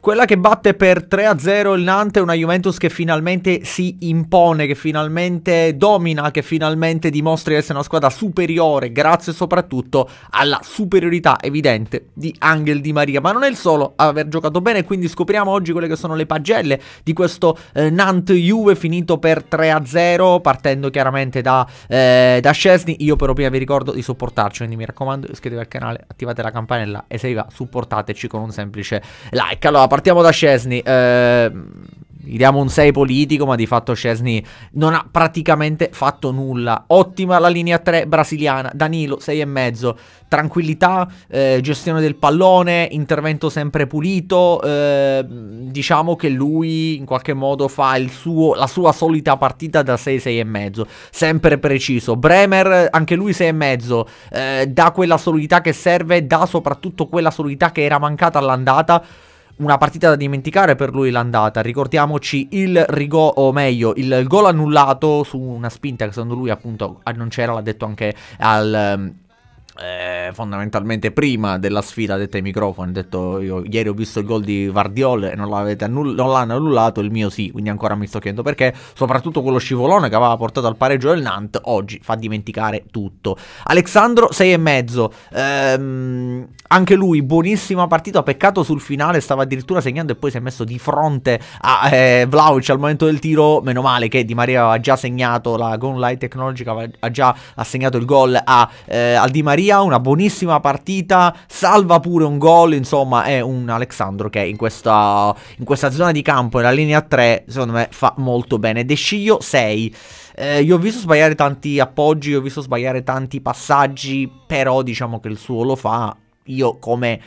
Quella che batte per 3-0 il Nantes, una Juventus che finalmente si impone, che finalmente domina, che finalmente dimostra di essere una squadra superiore, grazie soprattutto alla superiorità evidente di Angel Di Maria. Ma non è il solo ad aver giocato bene, quindi scopriamo oggi quelle che sono le pagelle di questo eh, Nantes Juve finito per 3-0, partendo chiaramente da, eh, da Scesni. Io però prima vi ricordo di supportarci, quindi mi raccomando iscrivetevi al canale, attivate la campanella e se vi va supportateci con un semplice like. Allora, partiamo da Scesni. Eh, gli diamo un 6 politico, ma di fatto Scesni non ha praticamente fatto nulla. Ottima la linea 3 brasiliana, Danilo 6,5. Tranquillità, eh, gestione del pallone, intervento sempre pulito. Eh, diciamo che lui in qualche modo fa suo, la sua solita partita da 6-6,5. Sempre preciso. Bremer, anche lui 6,5. Eh, dà quella solidità che serve, dà soprattutto quella solidità che era mancata all'andata una partita da dimenticare per lui l'andata. Ricordiamoci il rigore, o meglio, il, gol annullato su una spinta che secondo lui appunto non c'era, l'ha detto anche al... Ehm, eh, fondamentalmente prima della sfida detta ai microfoni, detto io ieri ho visto il gol di Vardiol e non, non l'hanno annullato, il mio sì, quindi ancora mi sto chiedendo perché, soprattutto quello scivolone che aveva portato al pareggio del Nantes, oggi fa dimenticare tutto. Alexandro 6,5, ehm, anche lui buonissima partita, peccato sul finale, stava addirittura segnando e poi si è messo di fronte a eh, Vlaovic al momento del tiro, meno male che Di Maria aveva già segnato, la Gone Light Technologica aveva già assegnato il gol a, eh, al Di Maria, Maria, una buonissima partita, salva pure un gol, insomma è un Alexandro che in questa, in questa zona di campo, nella linea 3, secondo me fa molto bene. De Sciglio 6. Eh, io ho visto sbagliare tanti appoggi, ho visto sbagliare tanti passaggi, però diciamo che il suo lo fa. Io come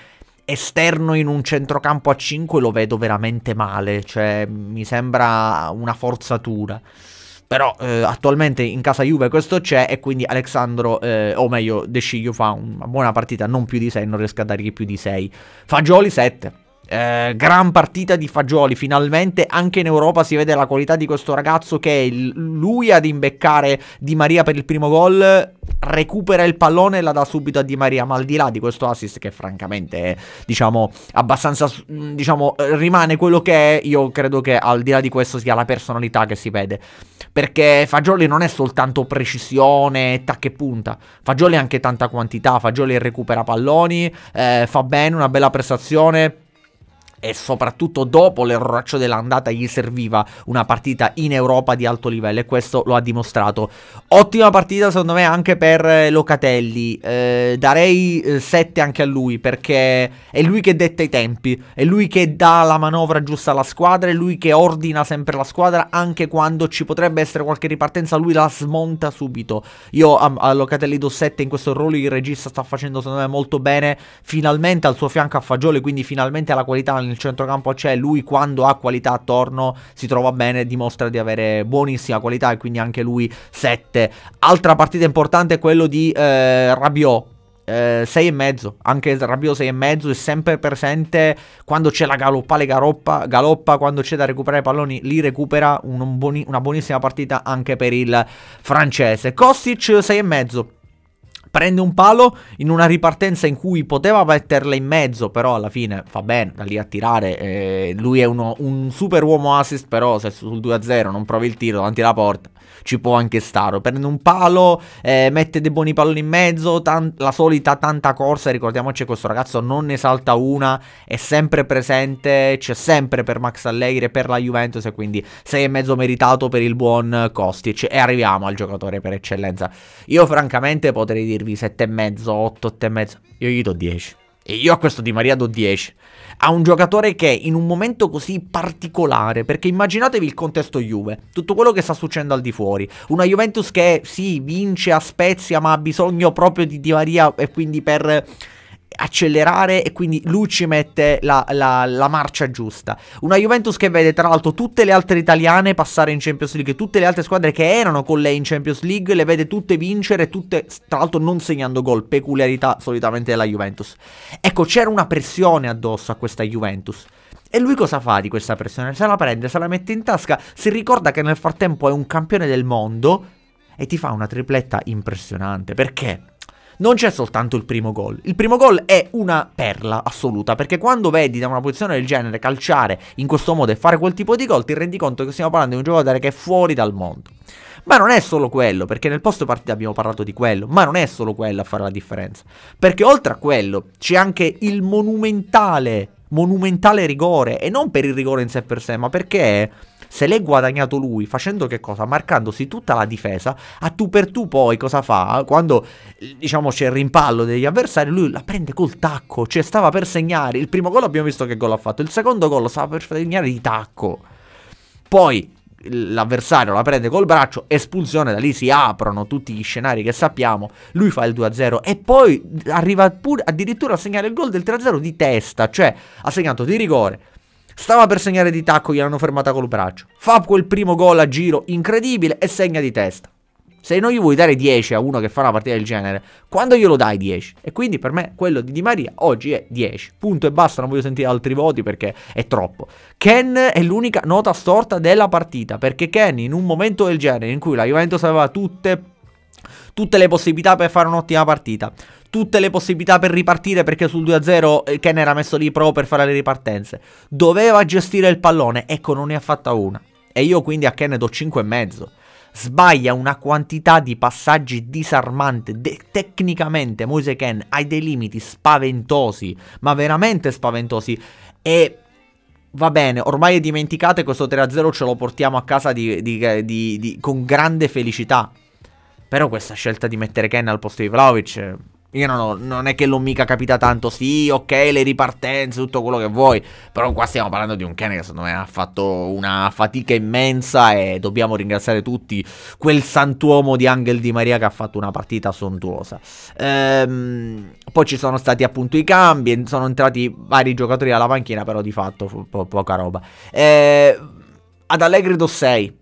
esterno in un centrocampo a 5 lo vedo veramente male, cioè mi sembra una forzatura. Però eh, attualmente in casa Juve questo c'è e quindi Alexandro, eh, o meglio De Sciglio, fa una buona partita, non più di 6, non riesco a dargli più di 6. Fagioli 7. Eh, gran partita di Fagioli, finalmente anche in Europa si vede la qualità di questo ragazzo che è lui ad imbeccare Di Maria per il primo gol, recupera il pallone e la dà subito a Di Maria, ma al di là di questo assist che francamente è, diciamo, abbastanza, mm, diciamo, eh, rimane quello che è, io credo che al di là di questo sia la personalità che si vede, perché Fagioli non è soltanto precisione, tac e punta, Fagioli ha anche tanta quantità, Fagioli recupera palloni, eh, fa bene, una bella prestazione e soprattutto dopo l'erroraccio dell'andata gli serviva una partita in Europa di alto livello e questo lo ha dimostrato. Ottima partita secondo me anche per eh, Locatelli, eh, darei 7 eh, anche a lui perché è lui che detta i tempi, è lui che dà la manovra giusta alla squadra, è lui che ordina sempre la squadra anche quando ci potrebbe essere qualche ripartenza, lui la smonta subito. Io a, a Locatelli do 7 in questo ruolo, il regista sta facendo secondo me molto bene, finalmente al suo fianco a Fagioli, quindi finalmente alla qualità nel nel centrocampo c'è, lui quando ha qualità attorno si trova bene, dimostra di avere buonissima qualità e quindi anche lui 7. Altra partita importante è quello di eh, Rabiot, 6,5 eh, anche Rabiot 6,5 è sempre presente quando c'è la galoppa, le galoppa, galoppa quando c'è da recuperare i palloni li recupera un, un buoni, una buonissima partita anche per il francese Kostic 6,5 prende un palo in una ripartenza in cui poteva metterla in mezzo, però alla fine fa bene da lì a tirare. Eh, lui è uno, un super uomo assist, però se sul 2-0 non provi il tiro davanti alla porta, ci può anche stare. Prende un palo, eh, mette dei buoni palloni in mezzo, tan- la solita tanta corsa, ricordiamoci che questo ragazzo non ne salta una, è sempre presente, c'è sempre per Max Allegri e per la Juventus e quindi 6,5 meritato per il buon Kostic e arriviamo al giocatore per eccellenza. Io francamente potrei dirvi sette e mezzo, otto, otto e mezzo. io gli do 10. E io a questo Di Maria do 10. A un giocatore che in un momento così particolare, perché immaginatevi il contesto Juve, tutto quello che sta succedendo al di fuori, una Juventus che sì vince a Spezia ma ha bisogno proprio di Di Maria e quindi per accelerare e quindi lui ci mette la, la, la, marcia giusta. Una Juventus che vede tra l'altro tutte le altre italiane passare in Champions League, tutte le altre squadre che erano con lei in Champions League le vede tutte vincere, tutte tra l'altro non segnando gol, peculiarità solitamente della Juventus. Ecco, c'era una pressione addosso a questa Juventus. E lui cosa fa di questa pressione? Se la prende, se la mette in tasca, si ricorda che nel frattempo è un campione del mondo e ti fa una tripletta impressionante. Perché? non c'è soltanto il primo gol. Il primo gol è una perla assoluta, perché quando vedi da una posizione del genere calciare in questo modo e fare quel tipo di gol, ti rendi conto che stiamo parlando di un giocatore che è fuori dal mondo. Ma non è solo quello, perché nel post partita abbiamo parlato di quello, ma non è solo quello a fare la differenza. Perché oltre a quello c'è anche il monumentale monumentale rigore e non per il rigore in sé per sé, ma perché se l'è guadagnato lui facendo che cosa? Marcandosi tutta la difesa, a tu per tu poi cosa fa? Quando diciamo c'è il rimpallo degli avversari, lui la prende col tacco, cioè stava per segnare, il primo gol abbiamo visto che gol ha fatto, il secondo gol stava per segnare di tacco. Poi l'avversario la prende col braccio, espulsione, da lì si aprono tutti gli scenari che sappiamo, lui fa il 2-0 e poi arriva pure addirittura a segnare il gol del 3-0 di testa, cioè ha segnato di rigore, stava per segnare di tacco, gliel'hanno fermata col braccio, fa quel primo gol a giro incredibile e segna di testa. Se non gli vuoi dare 10 a uno che fa una partita del genere, quando glielo dai 10? E quindi per me quello di Di Maria oggi è 10. Punto e basta, non voglio sentire altri voti perché è troppo. Ken è l'unica nota storta della partita, perché Ken in un momento del genere in cui la Juventus aveva tutte tutte le possibilità per fare un'ottima partita, tutte le possibilità per ripartire perché sul 2-0 eh, Ken era messo lì proprio per fare le ripartenze. Doveva gestire il pallone, ecco non ne ha fatta una. E io quindi a Ken do 5,5 sbaglia una quantità di passaggi disarmante, de- tecnicamente Ken ha dei limiti spaventosi, ma veramente spaventosi, e va bene, ormai è dimenticato e questo 3-0 ce lo portiamo a casa di, di, di, con grande felicità. Però questa scelta di mettere Ken al posto di Vlaovic eh, io non, ho, non è che l'ho mica capita tanto. Sì, ok, le ripartenze, tutto quello che vuoi. Però qua stiamo parlando di un cane che secondo me ha fatto una fatica immensa. E dobbiamo ringraziare tutti quel santuomo di Angel Di Maria che ha fatto una partita sontuosa. Ehm, poi ci sono stati appunto i cambi. Sono entrati vari giocatori alla panchina. Però di fatto po poca roba. Ehm, ad Allegri do 6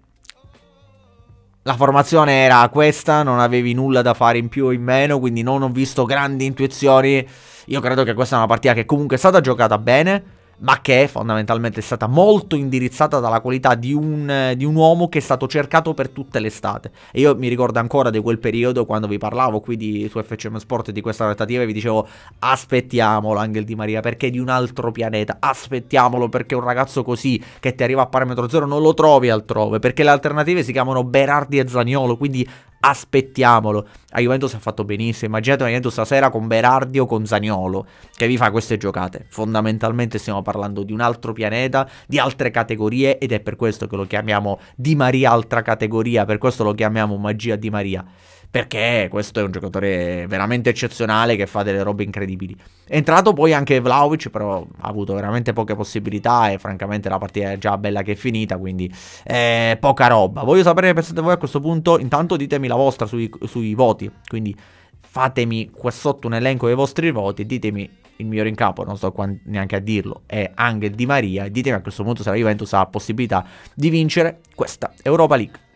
la formazione era questa, non avevi nulla da fare in più o in meno, quindi non ho visto grandi intuizioni. Io credo che questa è una partita che comunque è stata giocata bene ma che è fondamentalmente stata molto indirizzata dalla qualità di un, di un uomo che è stato cercato per tutta l'estate. E io mi ricordo ancora di quel periodo quando vi parlavo qui di, su FCM Sport di questa trattativa e vi dicevo aspettiamolo Angel Di Maria perché è di un altro pianeta, aspettiamolo perché un ragazzo così che ti arriva a parametro zero non lo trovi altrove, perché le alternative si chiamano Berardi e Zaniolo, quindi aspettiamolo. A Juventus ha fatto benissimo. Immaginate una Juventus stasera con Berardi o con Zaniolo che vi fa queste giocate. Fondamentalmente stiamo parlando di un altro pianeta, di altre categorie ed è per questo che lo chiamiamo Di Maria altra categoria, per questo lo chiamiamo magia Di Maria perché questo è un giocatore veramente eccezionale che fa delle robe incredibili. È entrato poi anche Vlaovic, però ha avuto veramente poche possibilità e francamente la partita è già bella che è finita, quindi eh, poca roba. Voglio sapere che pensate voi a questo punto, intanto ditemi la vostra sui, sui voti, quindi fatemi qua sotto un elenco dei vostri voti e ditemi il migliore in capo, non sto neanche a dirlo, è Angel Di Maria. Ditemi a questo punto se la Juventus ha possibilità di vincere questa Europa League.